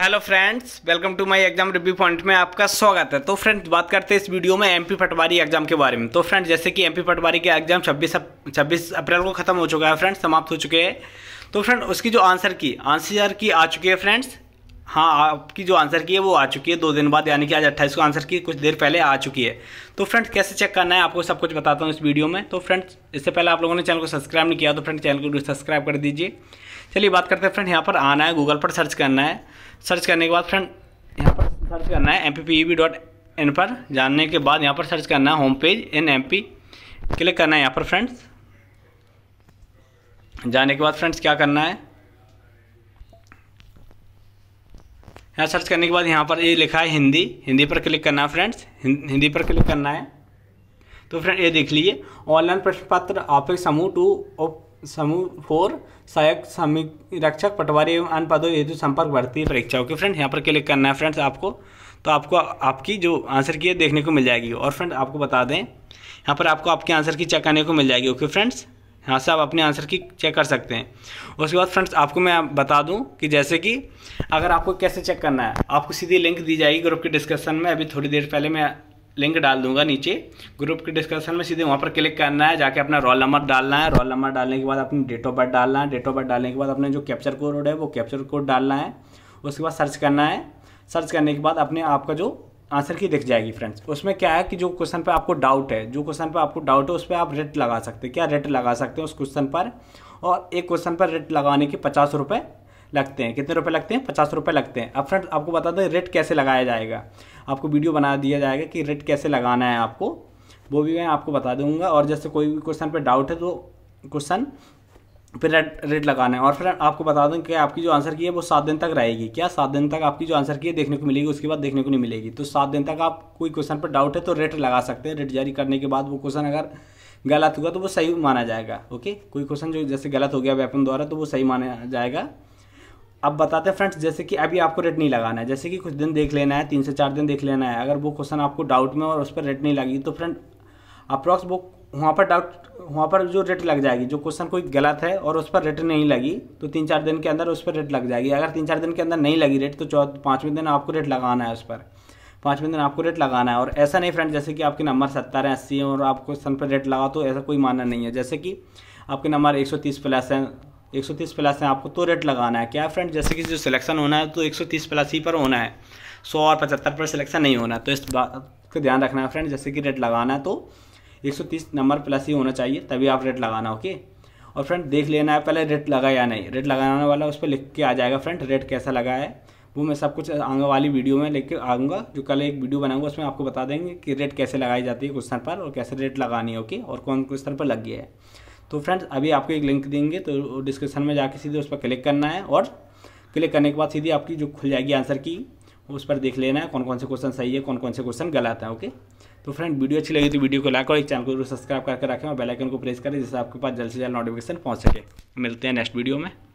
hello friends welcome to my exam review point में आपका स्वागत है तो फ्रेंड्स बात करते हैं इस वीडियो में एमपी पटवारी एग्जाम के बारे में तो फ्रेंड्स जैसे कि एमपी पटवारी के एग्जाम 26 26 अप्रैल को खत्म हो चुका है फ्रेंड्स समाप्त हो चुके हैं तो फ्रेंड उसकी जो आंसर की आंसर की आ चुकी है फ्रेंड्स हाँ आपकी जो आंसर की है वो आ चुकी है दो दिन बाद यानी कि आज अट्ठाईस को आंसर की कुछ देर पहले आ चुकी है तो फ्रेंड्स कैसे चेक करना है आपको सब कुछ बताता हूँ इस वीडियो में तो फ्रेंड्स इससे पहले आप लोगों ने चैनल को सब्सक्राइब नहीं किया तो फ्रेंड चैनल को सब्सक्राइब कर दीजिए चलिए बात करते हैं फ्रेंड यहाँ पर आना है गूगल पर सर्च करना है सर्च करने के बाद फ्रेंड यहाँ पर सर्च करना है एम e पर जानने के बाद यहाँ पर सर्च करना है होम पेज इन एम क्लिक करना है यहाँ पर फ्रेंड्स जाने के बाद फ्रेंड्स क्या करना है यहाँ सर्च करने के बाद यहाँ पर ये लिखा है हिंदी हिंदी पर क्लिक करना है फ्रेंड्स हिंदी पर क्लिक करना है तो फ्रेंड ये देख लीजिए ऑनलाइन प्रश्न पत्र आप समूह टू समूह फोर सहायक समीरक्षक पटवारी एवं अन्य पदों हेतु संपर्क भर्ती परीक्षा ओके फ्रेंड यहाँ पर क्लिक करना है फ्रेंड्स आपको तो आपको आपकी जो आंसर की है देखने को मिल जाएगी और फ्रेंड आपको बता दें यहाँ पर आपको आपके आंसर की चेक करने को मिल जाएगी ओके फ्रेंड्स यहाँ से आप अपने आंसर की चेक कर सकते हैं उसके बाद फ्रेंड्स आपको मैं बता दूं कि जैसे कि अगर आपको कैसे चेक करना है आपको सीधी लिंक दी जाएगी ग्रुप के डिस्कशन में अभी थोड़ी देर पहले मैं लिंक डाल दूंगा नीचे ग्रुप के डिस्कशन में सीधे वहाँ पर क्लिक करना है जाके अपना रोल नंबर डालना है रोल नंबर डालने के बाद अपनी डेट ऑफ बर्थ डालना है डेट ऑफ बर्थ डालने के बाद अपने जो कैप्चर कोड है वो कैप्चर कोड डालना है उसके बाद सर्च करना है सर्च करने के बाद अपने आपका जो आंसर की दिख जाएगी फ्रेंड्स उसमें क्या है कि जो क्वेश्चन पे आपको डाउट है जो क्वेश्चन पे आपको डाउट है उस पर आप रेट लगा सकते हैं क्या रेट लगा सकते हैं उस क्वेश्चन पर और एक क्वेश्चन पर रेट लगाने के पचास रुपये लगते हैं कितने रुपए लगते हैं पचास रुपये लगते हैं अब फ्रेंड आपको बता दें रेट कैसे लगाया जाएगा आपको वीडियो बना दिया जाएगा कि रेट कैसे लगाना है आपको वो भी मैं आपको बता दूंगा और जैसे कोई भी क्वेश्चन पर डाउट है तो क्वेश्चन फिर रेड रेड लगाना है और फिर आपको बता दें कि आपकी जो आंसर की है वो सात दिन तक रहेगी क्या सात दिन तक आपकी जो आंसर की है देखने को मिलेगी उसके बाद देखने को नहीं मिलेगी तो सात दिन तक आप कोई क्वेश्चन पर डाउट है तो रेट लगा सकते हैं रेट जारी करने के बाद वो क्वेश्चन अगर गलत हुआ तो वो सही माना जाएगा ओके कोई क्वेश्चन जो जैसे गलत हो गया वेपन द्वारा तो वो सही माना जाएगा अब बताते हैं फ्रेंड्स जैसे कि अभी आपको रेट नहीं लगाना है जैसे कि कुछ दिन देख लेना है तीन से चार दिन देख लेना है अगर वो क्वेश्चन आपको डाउट में और उस पर रेट नहीं लगी तो फ्रेंड अप्रॉक्स बुक वहाँ पर डाउट वहाँ पर जो रेट लग जाएगी जो क्वेश्चन कोई गलत है और उस पर रेट नहीं लगी तो तीन चार दिन के अंदर उस पर रेट लग जाएगी अगर तीन चार दिन के अंदर नहीं लगी रेट तो चौथ पाँचवें दिन आपको रेट लगाना है उस पर पाँचवें दिन आपको रेट लगाना है और ऐसा नहीं फ्रेंड जैसे कि आपके नंबर सत्तर हैं अस्सी हैं और आप क्वेश्चन पर रेट लगा तो ऐसा कोई मानना नहीं है जैसे कि आपके नंबर एक सौ तीस प्लस हैं एक सौ तीस प्लस हैं आपको तो रेट लगाना है क्या फ्रेंड जैसे कि जो सिलेक्शन होना है तो एक सौ तीस प्लस ही पर होना है सौ और पचहत्तर पर सिलेक्शन नहीं होना है तो इस बात का ध्यान रखना है फ्रेंड जैसे कि रेट लगाना है तो 130 नंबर प्लस ही होना चाहिए तभी आप रेट लगाना ओके और फ्रेंड देख लेना है पहले रेट लगा या नहीं रेट लगाने वाला उस पर लिख के आ जाएगा फ्रेंड रेट कैसा लगा है वो मैं सब कुछ आगे वाली वीडियो में लेके आऊँगा जो कल एक वीडियो बनाऊंगा उसमें आपको बता देंगे कि रेट कैसे लगाई जाती है क्वेश्चन पर और कैसे रेट लगानी है ओके और कौन क्वेश्चन पर लग गया है तो फ्रेंड्स अभी आपको एक लिंक देंगे तो डिस्क्रिप्शन में जाके सीधे उस पर क्लिक करना है और क्लिक करने के बाद सीधे आपकी जो खुल जाएगी आंसर की उस पर देख लेना है कौन कौन से क्वेश्चन सही है कौन कौन से क्वेश्चन गलत है ओके तो फ्रेंड वीडियो अच्छी लगी तो वीडियो को लाइक और एक चैनल को जरूर सब्सक्राइब करके रखें और बेलाइकन को प्रेस करें जिससे आपके पास जल्द से जल्द नोटिफिकेशन पहुँच सके मिलते हैं नेक्स्ट वीडियो में